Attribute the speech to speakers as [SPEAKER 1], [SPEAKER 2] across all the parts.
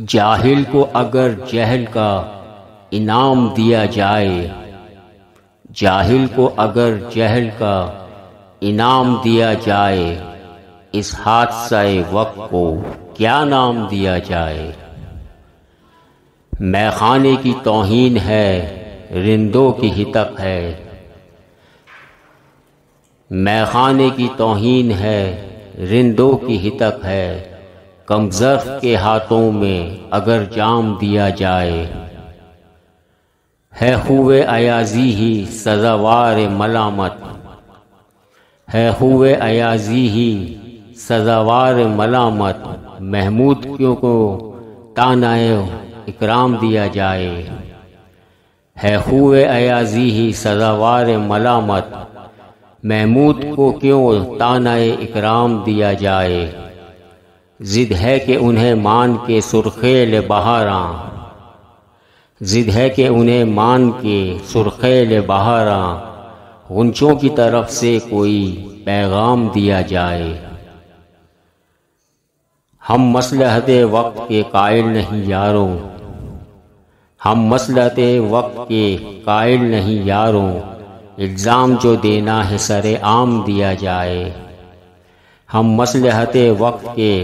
[SPEAKER 1] जाहिल को अगर जहल का इनाम दिया जाए जाहिल को अगर जहल का इनाम दिया जाए इस हादसा वक्त को क्या नाम दिया जाए मैखाने की तोहन है रिंदों की हितक है मैखाने की तोहन है रिंदों की हितक है कमजर के हाथों में अगर जाम दिया जाए है हुए अयाजी ही सजावार मलामत है हुए अयाजी ही सजावार मलामत महमूद क्यों को तानाए इकराम दिया जाए है हुए अयाजी ही सजावार मलामत महमूद को क्यों तानाए इकराम दिया जाए जिद है कि उन्हें मान के सुरखेल बहारा जिद है कि उन्हें मान के सुरखेल बहारा गुंचों की तरफ से कोई पैगाम दिया जाए हम मसलहत वक्त के कायल नहीं यारों हम मसलहत वक्त के कायल नहीं यारों इल्ज़ाम जो देना है सरे आम दिया जाए हम मसलहत वक्त के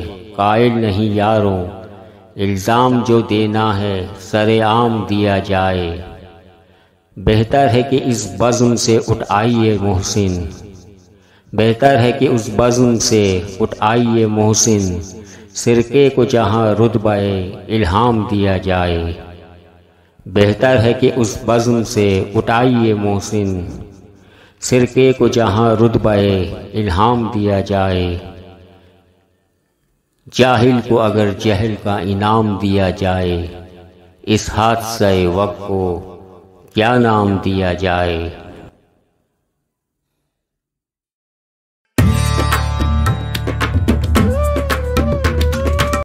[SPEAKER 1] कायल नहीं यारों इल्ज़ाम जो देना है सरेआम दिया जाए बेहतर है कि इस बज़म से उठ आइए मोहसिन बेहतर है कि उस बज़म से उठ आइए मोहसिन सिरके को जहाँ रुतबाए इल्हाम दिया जाए बेहतर है कि उस बज़म से उठाइए मोहसिन सिरके को जहाँ रुतबाए इल्हाम दिया जाए जाहिल को अगर जहल का इनाम दिया जाए इस हादसे वक्त को क्या नाम दिया जाए